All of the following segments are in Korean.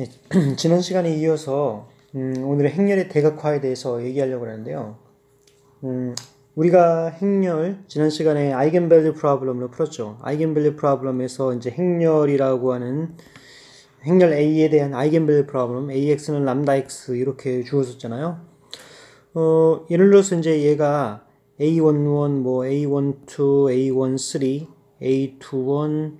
예, 지난 시간에 이어서 음, 오늘의 행렬의 대각화에 대해서 얘기하려고 하는데요. 음, 우리가 행렬 지난 시간에 아이겐밸류 프로블럼으로 풀었죠. 아이겐밸류 프로블럼에서 이제 행렬이라고 하는 행렬 A에 대한 아이겐밸류 프로블럼 AX는 람다 X 이렇게 주어졌잖아요. 어, 예를 들어서 이제 얘가 A11, 뭐 A12, A13, A21,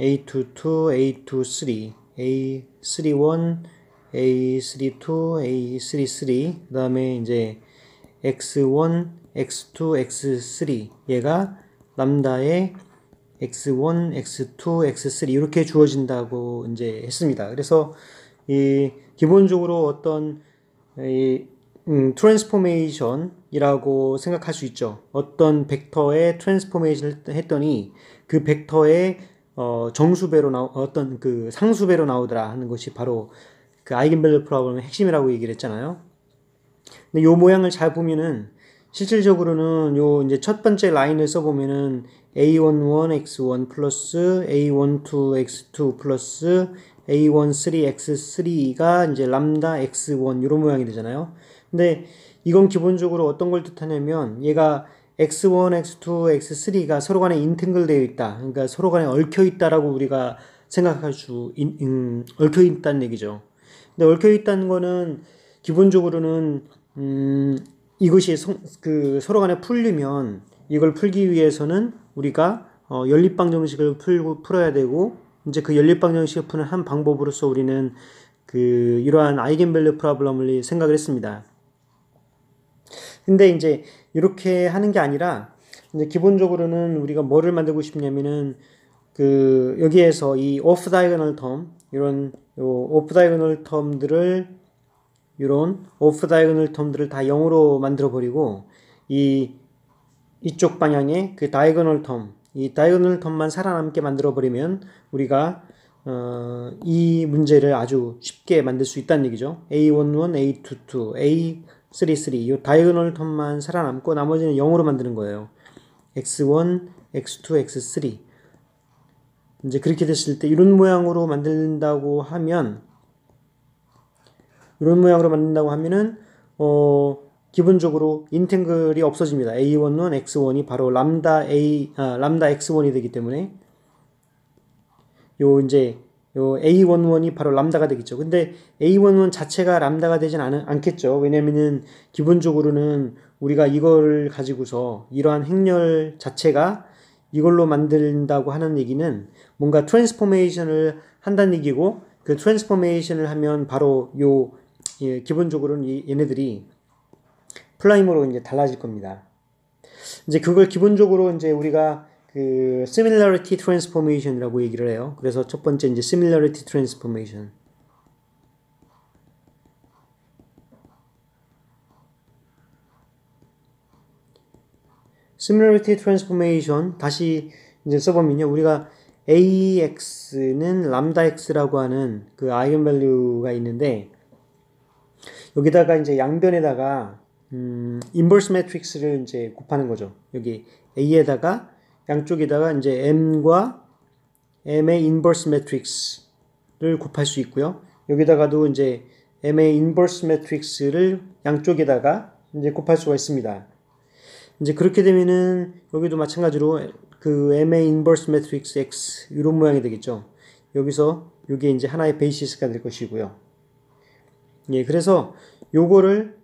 A22, A23, A 31, A32, A33, 그 다음에 이제 X1, X2, X3 얘가 람다의 X1, X2, X3 이렇게 주어진다고 이제 했습니다. 그래서 이 기본적으로 어떤 이 음, 트랜스포메이션이라고 생각할 수 있죠. 어떤 벡터의 트랜스포메이션을 했더니 그 벡터의 어, 정수배로 나오 어떤 그 상수배로 나오더라 하는 것이 바로 그 아이겐밸류 프로블럼의 핵심이라고 얘기를 했잖아요. 근데 요 모양을 잘 보면은 실질적으로는 요 이제 첫 번째 라인을 써보면은 a11x1 플러스 a12x2 플러스 a13x3가 이제 람다 x1 이런 모양이 되잖아요. 근데 이건 기본적으로 어떤 걸 뜻하냐면 얘가 x1, x2, x3가 서로 간에 인탱글되어 있다. 그러니까 서로 간에 얽혀 있다라고 우리가 생각할 수 인, 음, 얽혀 있다는 얘기죠. 근데 얽혀 있다는 거는 기본적으로는 음, 이것이 성, 그 서로 간에 풀리면 이걸 풀기 위해서는 우리가 어, 연립방 정식을 풀고 풀어야 되고 이제 그 연립방 정식을 푸는 한 방법으로서 우리는 그 이러한 아이겐밸류 프라블럼을 생각을 했습니다. 근데 이제 이렇게 하는 게 아니라 이제 기본적으로는 우리가 뭐를 만들고 싶냐면은 그 여기에서 이 오프 다이그널텀 이런 요 오프 다이그널 텀들을 이런 오프 다이그널 텀들을 다 0으로 만들어 버리고 이 이쪽 방향의 그다이그널 텀, 이 다이거널 텀만 살아남게 만들어 버리면 우리가 어, 이 문제를 아주 쉽게 만들 수 있다는 얘기죠. A11, A22, A 3,3이다이오널톤만 살아남고 나머지는 0으로 만드는 거예요. x1, x2, x3 이제 그렇게 됐을 때 이런 모양으로 만든다고 하면 이런 모양으로 만든다고 하면은 어 기본적으로 인탱글이 없어집니다. a1은 x1이 바로 람다 a 아, 람다 x1이 되기 때문에 요 이제 요 A11이 바로 람다가 되겠죠. 근데 A11 자체가 람다가 되진 않, 않겠죠. 왜냐면은 기본적으로는 우리가 이걸 가지고서 이러한 행렬 자체가 이걸로 만든다고 하는 얘기는 뭔가 트랜스포메이션을 한다는 얘기고 그 트랜스포메이션을 하면 바로 요 예, 기본적으로는 이, 얘네들이 플라임으로 이제 달라질 겁니다. 이제 그걸 기본적으로 이제 우리가 그 similarity transformation이라고 얘기를 해요. 그래서 첫 번째 이제 similarity transformation. similarity transformation 다시 이제 써보면요. 우리가 AX는 람다 X라고 하는 그 아이언 밸류가 있는데 여기다가 이제 양변에다가 음, 인버스 매트릭스를 이제 곱하는 거죠. 여기 A에다가 양쪽에다가 이제 m과 m의 인버스 매 r 릭스를 곱할 수 있고요. 여기다가도 이제 m의 인버스 매트릭스를 양쪽에다가 이제 곱할 수가 있습니다. 이제 그렇게 되면은 여기도 마찬가지로 그 m의 인버스 매트릭스 x 이런 모양이 되겠죠. 여기서 이게 이제 하나의 베이시스가 될 것이고요. 예, 그래서 요거를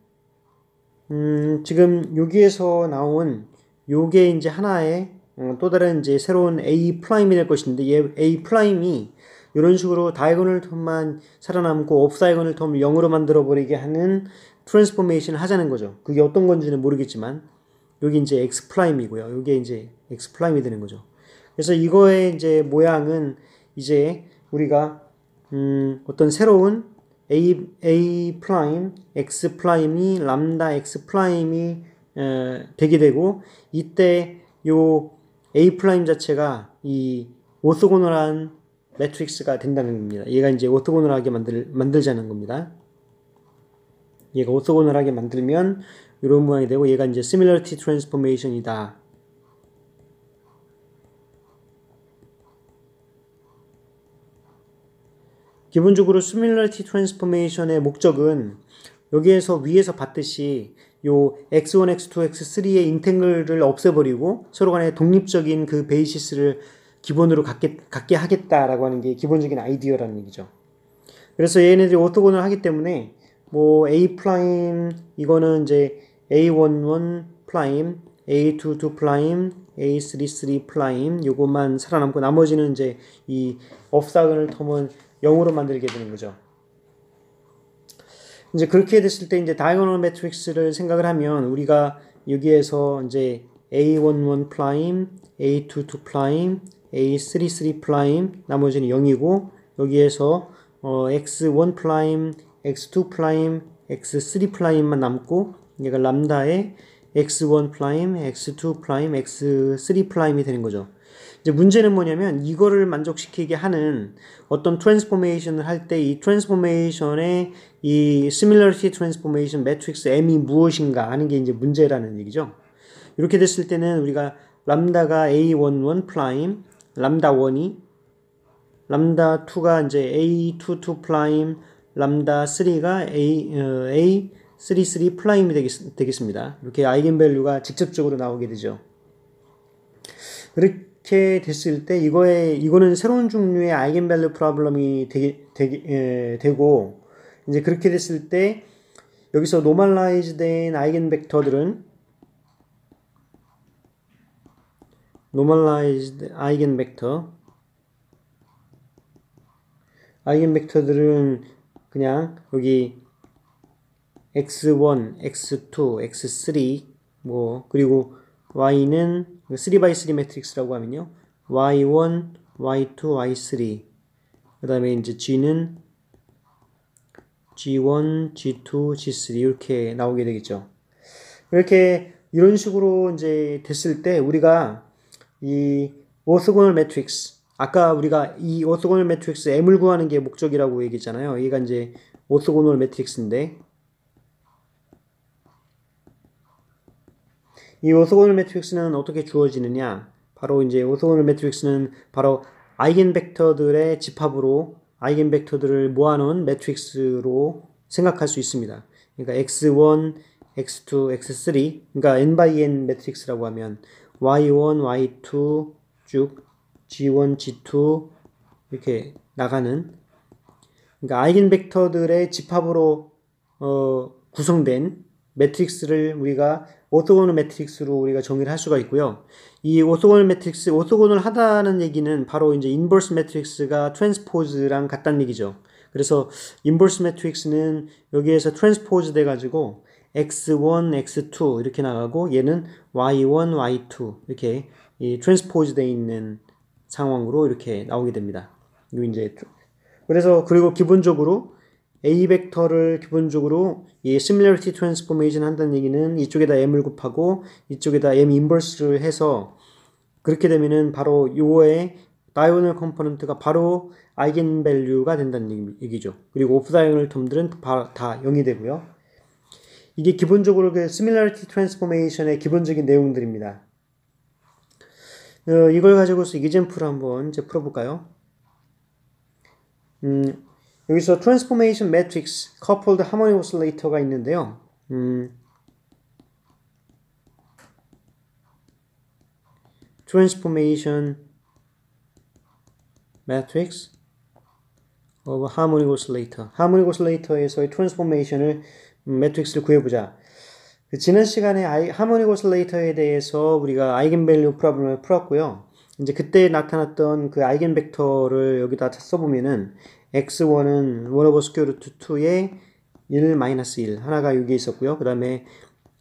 음, 지금 여기에서 나온 요게 이제 하나의 어, 또 다른 이제 새로운 A 프라임이 될 것인데 얘 A 프라임이 이런 식으로 다이건을 텀만 살아남고 옵사이건을 텀을 0으로 만들어 버리게 하는 트랜스포메이션을 하자는 거죠. 그게 어떤 건지는 모르겠지만 여기 이제 x 프라임이고요. 이게 이제 x 프라임이 되는 거죠. 그래서 이거의 이제 모양은 이제 우리가 음 어떤 새로운 a a 프라임 x 프라임이 람다 x 프라임이 어, 되게 되고 이때 요 A 프라임 자체가 이 오토고널한 매트릭스가 된다는 겁니다. 얘가 이제 오토고널하게 만들, 만들자는 겁니다. 얘가 오토고널하게 만들면 이런 모양이 되고 얘가 이제 similarity transformation이다. 기본적으로 similarity transformation의 목적은 여기에서 위에서 봤듯이 요 x1, x2, x3의 인탱글을 없애버리고 서로 간에 독립적인 그 베이시스를 기본으로 갖게, 갖게 하겠다라고 하는 게 기본적인 아이디어라는 얘기죠. 그래서 얘네들이 오토곤을 하기 때문에 뭐 A 플라임 이거는 이제 A11 플라임, A22 플라임, A33 플라임 요것만 살아남고 나머지는 이제 이 업사근을 텀은 0으로 만들게 되는 거죠. 이제 그렇게 됐을 때 이제 다이고널 매트릭스를 생각을 하면 우리가 여기에서 이제 A11 프라임, A22 프라임, A33 프라임, 나머지는 0이고 여기에서 어, X1 프라임, X2 프라임, X3 프라임만 남고 얘가 람다의 X1 프라임, X2 프라임, X3 프라임이 되는 거죠. 이제 문제는 뭐냐면 이거를 만족시키게 하는 어떤 트랜스포메이션을 할 때 이 트랜스포메이션의 이 similarity transformation matrix M이 무엇인가 하는 게 이제 문제라는 얘기죠. 이렇게 됐을 때는 우리가 람다가 A11 프라임, 람다 1이 람다 2가 이제 A22 프라임, 람다 3가 A 어, A 33 프라임이 되겠, 습니다 이렇게 아이겐밸류가 직접적으로 나오게 되죠. 그래, 이렇게 됐을 때 이거에 이거는 새로운 종류의 아이겐밸류 프로블럼이 되게, 되게 에, 되고 이제 그렇게 됐을 때 여기서 노멀라이즈된 아이겐 벡터들은 노멀라이즈드 아이겐 벡터 아이겐 벡터들은 그냥 여기 x1, x2, x3 뭐 그리고 y는 3x3 그 매트릭스라고 하면요. y1, y2, y3. 그 다음에 이제 g는 g1, g2, g3 이렇게 나오게 되겠죠. 이렇게 이런 식으로 이제 됐을 때 우리가 이 오스고널 매트릭스 아까 우리가 이 오스고널 매트릭스 M을 구하는 게 목적이라고 얘기했잖아요. 얘가 이제 오스고널 매트릭스인데 이 오소고널 매트릭스는 어떻게 주어지느냐? 바로 이제 오소고널 매트릭스는 바로 아이겐 벡터들의 집합으로 아이겐 벡터들을 모아놓은 매트릭스로 생각할 수 있습니다. 그러니까 x1, x2, x3 그러니까 n by n 매트릭스라고 하면 y1, y2 쭉 g1, g2 이렇게 나가는 그러니까 아이겐 벡터들의 집합으로 어, 구성된 매트릭스를 우리가 오토고널 매트릭스로 우리가 정의를 할 수가 있고요. 이 오토고널 매트릭스, 오토고널 하다는 얘기는 바로 이제 인버스 매트릭스가 트랜스포즈랑 같다는 얘기죠. 그래서 인버스 매트릭스는 여기에서 트랜스포즈 돼 가지고 x1, x2 이렇게 나가고 얘는 y1, y2 이렇게 이 트랜스포즈 돼 있는 상황으로 이렇게 나오게 됩니다. 이제 그래서 그리고 기본적으로 A 벡터를 기본적으로 이 similarity transformation 한다는 얘기는 이쪽에다 m을 곱하고 이쪽에다 m i n v e r s e 를 해서 그렇게 되면은 바로 요거의 다이오널 컴포넌트가 바로 아이겐 밸류가 된다는 얘기죠. 그리고 오프 다이오널 텀들은 다 0이 되고요. 이게 기본적으로 그 similarity transformation의 기본적인 내용들입니다. 어, 이걸 가지고서 이젠프를 한번 이제 풀어볼까요? 음, 여기서 Transformation Matrix Coupled Harmony Oscillator가 있는데요. 음, Transformation Matrix of Harmonic Oscillator Harmonic Oscillator에서의 Transformation을 매트릭스를 구해보자. 그 지난 시간에 아이, 하모닉 오슬레이터에 대해서 우리가 아이겐밸류 프로블럼을 풀었고요. 이제 그때 나타났던 그 아이겐 벡터를 여기다 써보면은 x1은 워너버스큐어 루트 2의 1 1 하나가 여기 있었고요. 그 다음에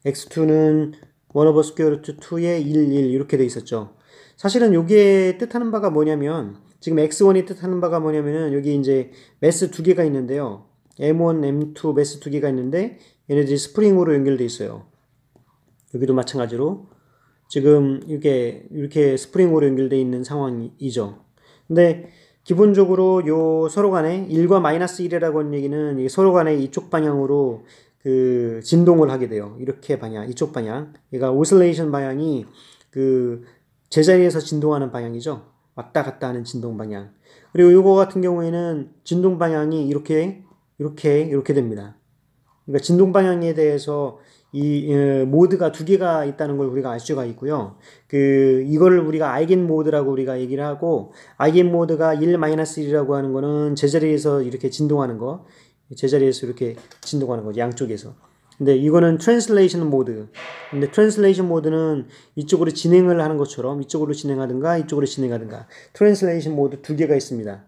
x2는 워너버스큐어 루트 2의 1, 1 이렇게 돼 있었죠. 사실은 여기에 뜻하는 바가 뭐냐면 지금 x1이 뜻하는 바가 뭐냐면은 여기 이제 매스 두 개가 있는데요. m1, m2 매스 두 개가 있는데 얘네들이 스프링으로 연결돼 있어요. 여기도 마찬가지로 지금 이게 이렇게 스프링으로 연결돼 있는 상황이죠. 근데 기본적으로 요 서로 간에 1과 마이너스 1이라고 하는 얘기는 서로 간에 이쪽 방향으로 그 진동을 하게 돼요. 이렇게 방향, 이쪽 방향. 얘가 오슬레이션 방향이 그 제자리에서 진동하는 방향이죠. 왔다 갔다 하는 진동 방향. 그리고 요거 같은 경우에는 진동 방향이 이렇게 이렇게 이렇게 됩니다. 그러니까 진동 방향에 대해서 이 어, 모드가 두 개가 있다는 걸 우리가 알 수가 있고요. 그 이거를 우리가 아이겐 모드라고 우리가 얘기를 하고 아이겐 모드가 1-1이라고 하는 거는 제자리에서 이렇게 진동하는 거. 제자리에서 이렇게 진동하는 거 양쪽에서. 근데 이거는 트랜슬레이션 모드. 근데 트랜슬레이션 모드는 이쪽으로 진행을 하는 것처럼 이쪽으로 진행하든가 이쪽으로 진행하든가 트랜슬레이션 모드 두 개가 있습니다.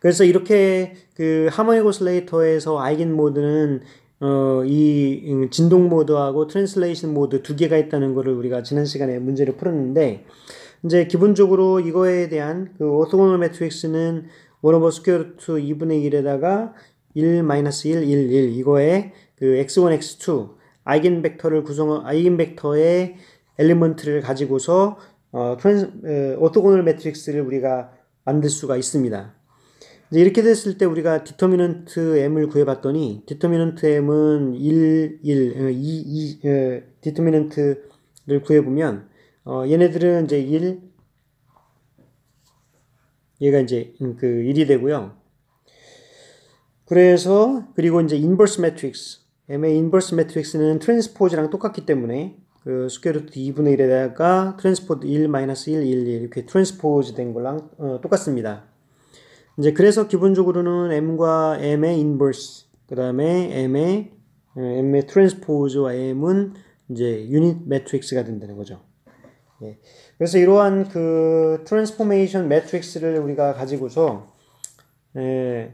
그래서 이렇게 그 하모니고슬레이터에서 아이겐 모드는 어, 이 음, 진동 모드하고 트랜슬레이션 모드 두 개가 있다는 것을 우리가 지난 시간에 문제를 풀었는데 이제 기본적으로 이거에 대한 그 오토고널 매트릭스는 원 오버 스퀘어루트 2분의 1에다가 1 마이너스 1, 1, 1 이거에 그 x1, x2 아이겐 벡터를 구성 아이겐 벡터의 엘리먼트를 가지고서 어, 트랜스, 어, 오토고널 매트릭스를 우리가 만들 수가 있습니다. 이렇게 됐을 때 우리가 디터미넌트 m을 구해봤더니 디터미넌트 m은 1, 1, 2, 2 에, 디터미넌트를 구해보면 어, 얘네들은 이제 1 얘가 이제 음, 그 1이 되고요. 그래서 그리고 이제 인버스 매트릭스 m의 인버스 매트릭스는 트랜스포즈랑 똑같기 때문에 그 스퀘어루트 2분의 1에다가 트랜스포즈 1 1, 1, 1 이렇게 트랜스포즈 된 거랑 어, 똑같습니다. 이제 그래서 기본적으로는 m과 m의 인버스, 그 다음에 m의 어, m의 트랜스포즈와 m은 이제 유닛 매트릭스가 된다는 거죠. 예. 그래서 이러한 그 트랜스포메이션 매트릭스를 우리가 가지고서 예,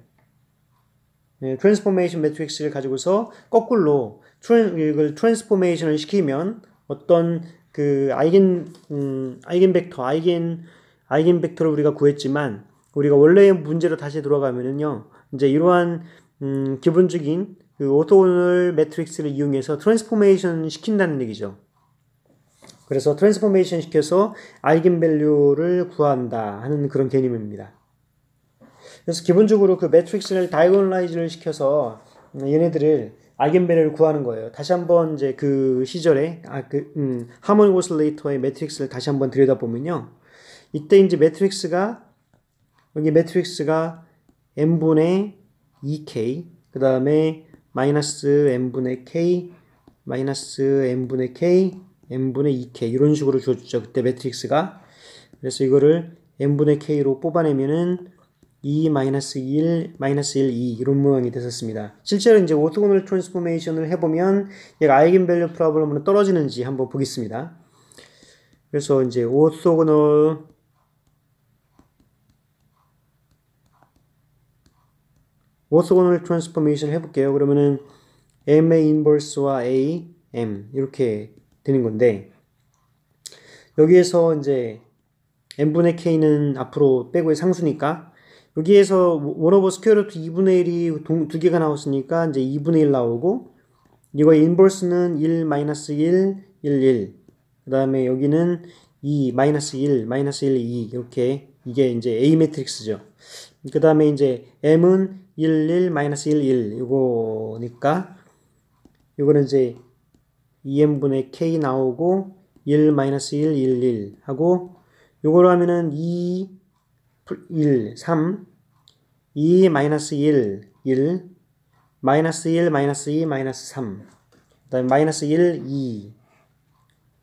예, 트랜스포메이션 매트릭스를 가지고서 거꾸로 트랜, 이걸 트랜스포메이션을 시키면 어떤 그 아이겐 음, 아이겐 벡터, 아이겐 아이겐 벡터를 우리가 구했지만 우리가 원래의 문제로 다시 돌아가면은요, 이제 이러한 음, 기본적인 그 오토고널 매트릭스를 이용해서 트랜스포메이션 시킨다는 얘기죠. 그래서 트랜스포메이션 시켜서 알긴 밸류를 구한다 하는 그런 개념입니다. 그래서 기본적으로 그 매트릭스를 다이고널라이즈를 시켜서 음, 얘네들을 알긴 밸류를 구하는 거예요. 다시 한번 이제 그 시절에 아, 그, 음, 하모니 오슬레이터의 매트릭스를 다시 한번 들여다보면요. 이때 이제 매트릭스가 여기 매트릭스가 n분의 2k 그 다음에 마이너스 n분의 k 마이너스 n분의 k n분의 2k 이런 식으로 주어주죠. 그때 매트릭스가 그래서 이거를 n분의 k로 뽑아내면은 2 마이너스 1 마이너스 1 2 이런 모양이 됐었습니다. 실제로 이제 오토고널 트랜스포메이션을 해보면 얘가 아이겐 밸류 프로블럼으로 떨어지는지 한번 보겠습니다. 그래서 이제 오토고널 오소고널 트랜스포메이션 해볼게요. 그러면은 M의 인버스와 A, M 이렇게 되는 건데 여기에서 이제 M분의 K는 앞으로 빼고의 상수니까 여기에서 원 오버 스퀘어 루트 2분의 1이 두 개가 나왔으니까 이제 2분의 1 나오고 이거 인버스는 1 마이너스 1, 1, 1. 그 다음에 여기는 2 마이너스 1, 마이너스 1, 2 이렇게 이게 이제 A 매트릭스죠. 그 다음에 이제 M은 11 11 이거니까 이거는 이제 2m분의 e k 나오고 1 1 1 1 하고 이거로 하면은 2 1 3 2마1 1 마이너스 1 마이너스 2 마이너스 3 그다음에 마이너스 1 2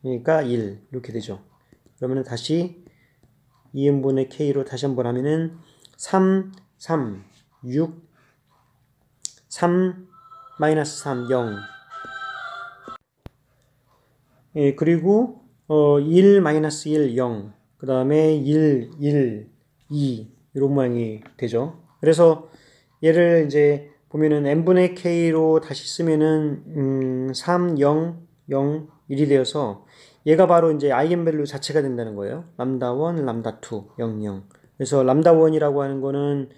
그러니까 1 이렇게 되죠. 그러면은 다시 2m분의 e k로 다시 한번 하면은 3 3 6 3 마이너스 3 0 예, 그리고 어, 1 마이너스 1 0. 그 다음에 1 1 2 이런 모양이 되죠. 그래서 얘를 이제 보면은 n분의 k로 다시 쓰면은 음, 3 0 0 1이 되어서 얘가 바로 이제 아이겐밸류 자체가 된다는 거예요. 람다 1, 람다 2, 0, 0. 그래서 람다 1이라고 하는 거는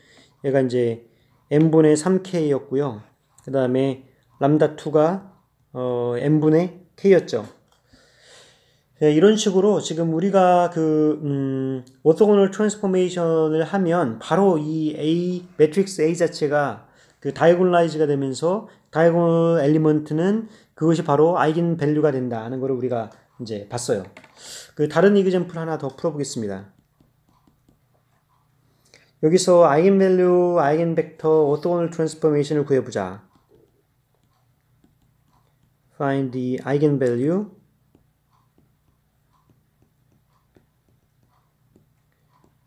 얘가 이제 n분의 3k였고요. 그 다음에 람다2가 어, n분의 k였죠. 네, 이런 식으로 지금 우리가 그 음, 오토고널 트랜스포메이션을 하면 바로 이 A 매트릭스 A 자체가 그 다이고널라이즈가 되면서 다이고널 엘리먼트는 그것이 바로 아이긴 밸류가 된다는 것을 우리가 이제 봤어요. 그 다른 이그젠플 하나 더 풀어보겠습니다. 여기서 아이겐밸류, 아이겐벡터, 오토고널 트랜스포메이션을 구해보자. find the eigenvalue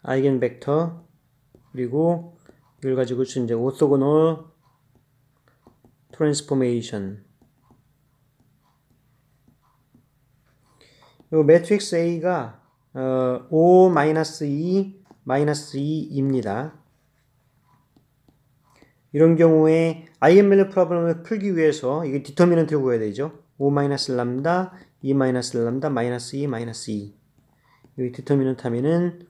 eigenvector 그리고 이걸 가지고 이제 orthogonal transformation 이 매트릭스 A가 어, O-E 마이너스 2입니다. 이런 경우에 IML 프로그램을 풀기 위해서 이게 디터미넌트를 구해야 되죠. 5 마이너스 람다, 2 e 마이너스 람다, 마이너스 2, e, 마이너스 2. E. 여기 디터미넌트 하면은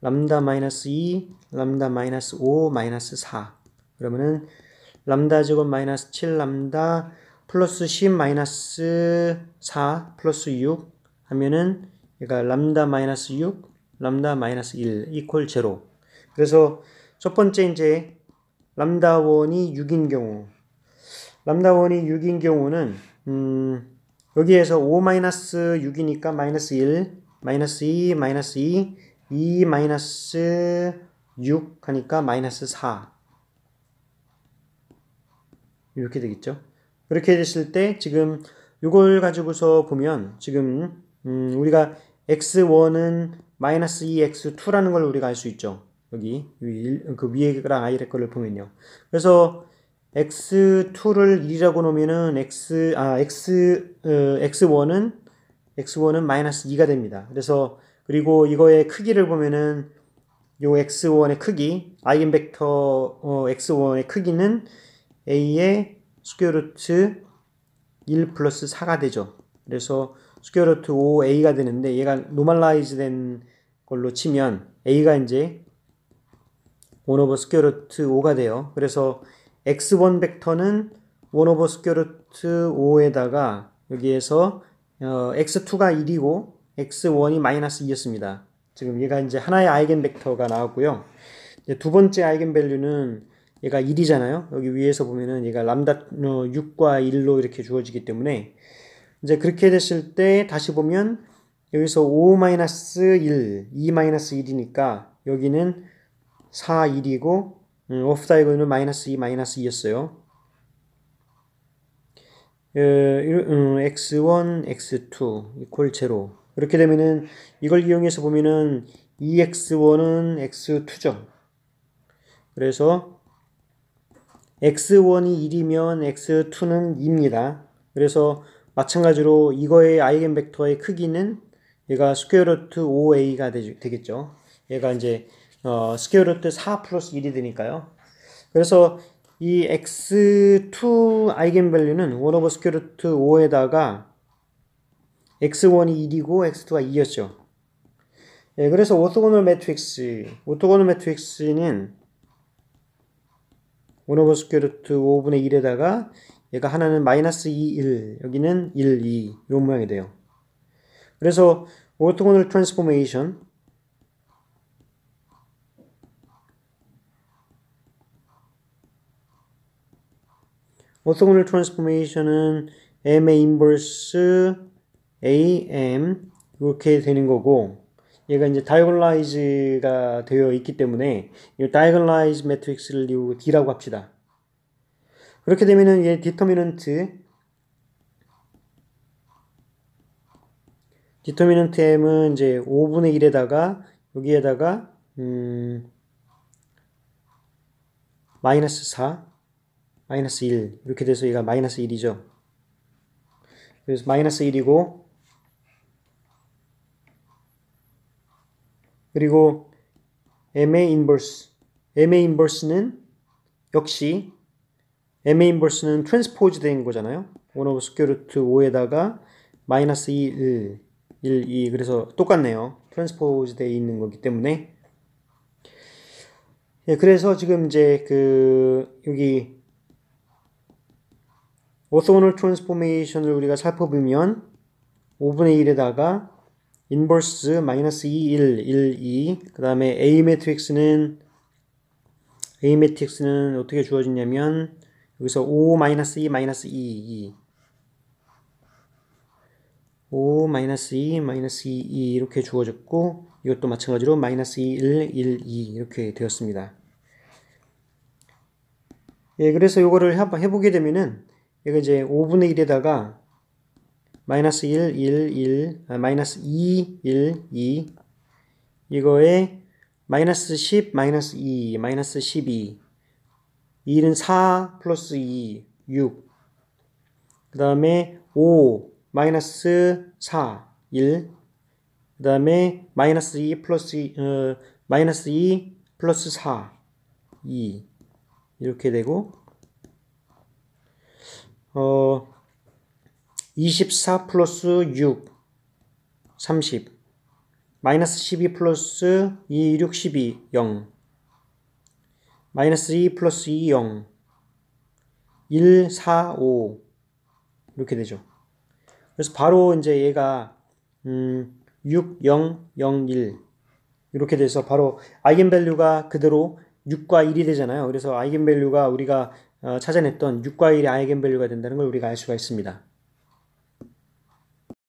람다 마이너스 2, 람다 마이너스 5, 마이너스 4. 그러면은 람다 제곱 마이너스 7 람다 플러스 10 마이너스 4 플러스 6 하면은 그러 람다 마이너스 6 람다 마이너스 1 이퀄 제로. 그래서 첫 번째 이제 람다원이 6인 경우 람다원이 6인 경우는 음, 여기에서 5 마이너스 6이니까 마이너스 1 마이너스 2 마이너스 2 2 마이너스 6 하니까 마이너스 4 이렇게 되겠죠 그렇게 됐을 때 지금 이걸 가지고서 보면 지금 음, 우리가 x1은 마이너스 2x2라는 걸 우리가 알 수 있죠. 여기 그 위에랑 아래 거를 보면요. 그래서 x2를 1이라고 놓으면은 x 아 x 어, x1은 x1은 마이너스 2가 됩니다. 그래서 그리고 이거의 크기를 보면은 요 x1의 크기 아이겐벡터 어, x1의 크기는 a의 스퀘어 루트 1 플러스 4가 되죠. 그래서 스퀘어 루트 5a가 되는데 얘가 노멀라이즈 된 걸로 치면 a가 이제 1 오버 스퀘어 루트 5가 돼요. 그래서 x1 벡터는 1 오버 스퀘어 루트 5에다가 여기에서 어, x2가 1이고 x1이 마이너스 2였습니다. 지금 얘가 이제 하나의 아이겐 벡터가 나왔고요. 두 번째 아이겐 밸류는 얘가 1이잖아요. 여기 위에서 보면은 얘가 람다 6과 어, 1로 이렇게 주어지기 때문에 이제 그렇게 됐을 때 다시 보면 여기서 5-1, 2-1이니까 여기는 4, 1이고 음, 오프 다이고는 마이너스 2, 마이너스 2였어요. 어, 음, x1, x2 이퀄 0 이렇게 되면은 이걸 이용해서 보면은 2x1은 x2죠. 그래서 x1이 1이면 x2는 2입니다. 그래서 마찬가지로 이거의 아이겐 벡터의 크기는 얘가 스퀘어 루트 5a가 되겠죠. 얘가 이제 어, 스퀘어 루트 4 플러스 1이 되니까요. 그래서 이 x2 아이겐 밸류는 1 오버 스퀘어 루트 5에다가 x1이 1이고 x2가 2였죠. 예, 그래서 오토고널 매트릭스, 오토고널 매트릭스는 1 오버 스퀘어 루트 5분의 1에다가 얘가 하나는 마이너스 2, 1, 여기는 1, 2 이런 모양이 돼요. 그래서 오토고널 트랜스포메이션 오토고널 트랜스포메이션은 M의 인버스 AM 이렇게 되는 거고 얘가 이제 다이골라이즈가 되어 있기 때문에 이 다이골라이즈 매트릭스를 이 D라고 합시다. 그렇게 되면은 얘 디터미넌트 디터미넌트 m은 이제 5분의 1에다가 여기에다가 음 마이너스 4 마이너스 1 이렇게 돼서 얘가 마이너스 1이죠. 그래서 마이너스 1이고 그리고 m의 인버스 m의 인버스는 역시 m의 인버스는 트랜스포즈 된 거잖아요. 1 오브 스퀘어루트 5에다가 마이너스 2, 1, 1, 2 그래서 똑같네요. 트랜스포즈 돼 있는 거기 때문에 예, 그래서 지금 이제 그 여기 오소널 트랜스포메이션을 우리가 살펴보면 5분의 1에다가 인버스 마이너스 2, 1, 1, 2그 다음에 A 매트릭스는 A 매트릭스는 어떻게 주어지냐면 여기서 5 마이너스 2 e 마이너스 2, 2. 5 마이너스 2 e 마이너스 2, e, 2 이렇게 주어졌고 이것도 마찬가지로 마이너스 2, 1, 1, 2 이렇게 되었습니다. 예, 그래서 이거를 한번 해보게 되면은 이거 이제 5분의 1에다가 마이너스 1, 1, 1, 아, 마이너스 2, 1, 2 이거에 마이너스 10, 마이너스 2, 마이너스 12 2는 4 플러스 2, 6. 그 다음에 5 마이너스 4, 1. 그 다음에 마이너스 2 플러스 2, 어, 마이너스 2 플러스 4, 2. 이렇게 되고, 어, 24 플러스 6, 30. 마이너스 12 플러스 2, 6, 12, 0. 마이너스 2 플러스 2 0 1 4 5 이렇게 되죠. 그래서 바로 이제 얘가 음, 6 0 0 1 이렇게 돼서 바로 아이겐밸류가 그대로 6과 1이 되잖아요. 그래서 아이겐밸류가 우리가 어, 찾아냈던 6과 1의 아이겐밸류가 된다는 걸 우리가 알 수가 있습니다.